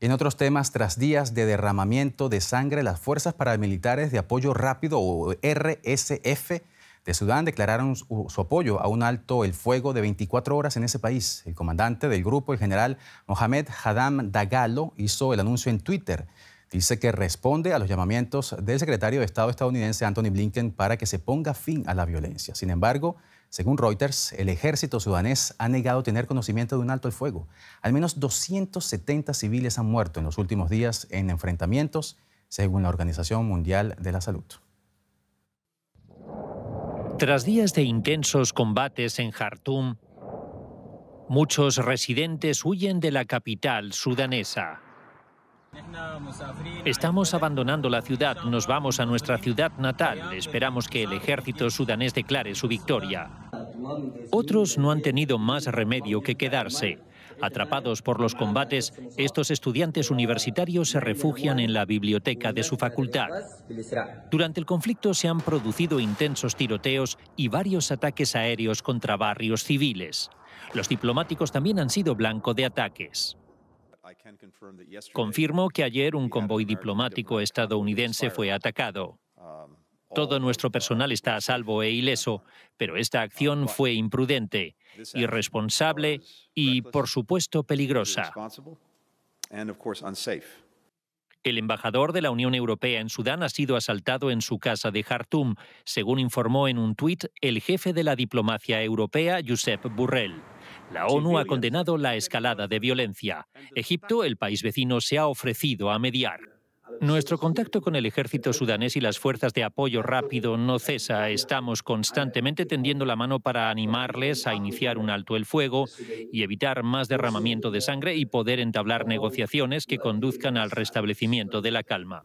En otros temas, tras días de derramamiento de sangre, las Fuerzas Paramilitares de Apoyo Rápido, o RSF, de Sudán declararon su, apoyo a un alto el fuego de 24 horas en ese país. El comandante del grupo, el general Mohamed Hadam Dagalo, hizo el anuncio en Twitter dice que responde a los llamamientos del secretario de Estado estadounidense Anthony Blinken para que se ponga fin a la violencia. Sin embargo, según Reuters, el ejército sudanés ha negado tener conocimiento de un alto el fuego. Al menos 270 civiles han muerto en los últimos días en enfrentamientos, según la Organización Mundial de la Salud. Tras días de intensos combates en Jartum, muchos residentes huyen de la capital sudanesa. Estamos abandonando la ciudad, nos vamos a nuestra ciudad natal, esperamos que el ejército sudanés declare su victoria. Otros no han tenido más remedio que quedarse. Atrapados por los combates, estos estudiantes universitarios se refugian en la biblioteca de su facultad. Durante el conflicto se han producido intensos tiroteos y varios ataques aéreos contra barrios civiles. Los diplomáticos también han sido blanco de ataques. Confirmo que ayer un convoy diplomático estadounidense fue atacado. Um, Todo nuestro personal está a salvo e ileso, pero esta um, acción fue imprudente, irresponsable y, por supuesto, peligrosa. El embajador de la Unión Europea en Sudán ha sido asaltado en su casa de Jartum, según informó en un tuit el jefe de la diplomacia europea, Josep Burrell. La ONU ha condenado la escalada de violencia. Egipto, el país vecino, se ha ofrecido a mediar. Nuestro contacto con el ejército sudanés y las fuerzas de apoyo rápido no cesa. Estamos constantemente tendiendo la mano para animarles a iniciar un alto el fuego y evitar más derramamiento de sangre y poder entablar negociaciones que conduzcan al restablecimiento de la calma.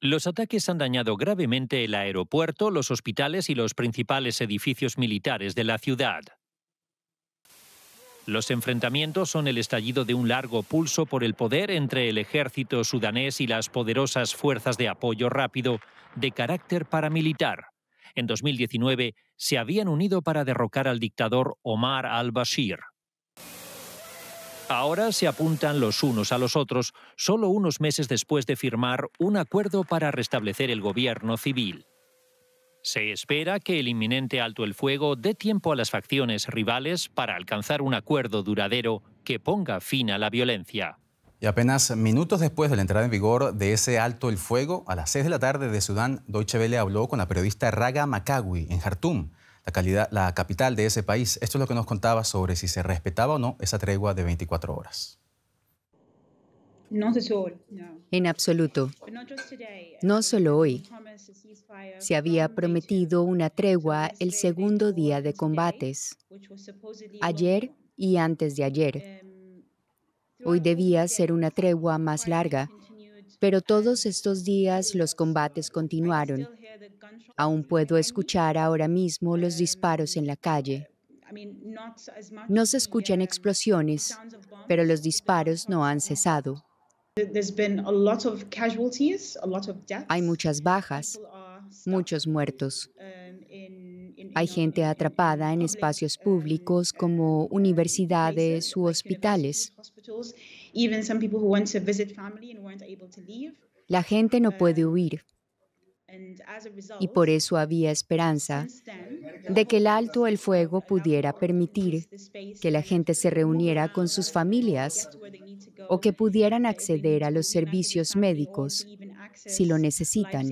Los ataques han dañado gravemente el aeropuerto, los hospitales y los principales edificios militares de la ciudad. Los enfrentamientos son el estallido de un largo pulso por el poder entre el ejército sudanés y las poderosas fuerzas de apoyo rápido de carácter paramilitar. En 2019 se habían unido para derrocar al dictador Omar al-Bashir. Ahora se apuntan los unos a los otros, solo unos meses después de firmar un acuerdo para restablecer el gobierno civil. Se espera que el inminente alto el fuego dé tiempo a las facciones rivales para alcanzar un acuerdo duradero que ponga fin a la violencia. Y apenas minutos después de la entrada en vigor de ese alto el fuego, a las 6 de la tarde de Sudán, Deutsche Welle habló con la periodista Raga Makawi en Jartum, la, la capital de ese país. Esto es lo que nos contaba sobre si se respetaba o no esa tregua de 24 horas. En absoluto. No solo hoy. Se había prometido una tregua el segundo día de combates, ayer y antes de ayer. Um, hoy debía ser una tregua más larga, pero todos um, estos días los combates continuaron. Aún puedo escuchar ahora mismo los um, disparos en la calle. No se escuchan explosiones, pero los disparos no han cesado. Hay muchas bajas, muchos muertos. Um, Hay gente atrapada en espacios um, públicos como universidades u hospitales. La gente no puede um, huir. Y por eso había esperanza de que el alto el fuego pudiera permitir que la gente se reuniera con sus familias o que pudieran acceder a los servicios médicos si lo necesitan.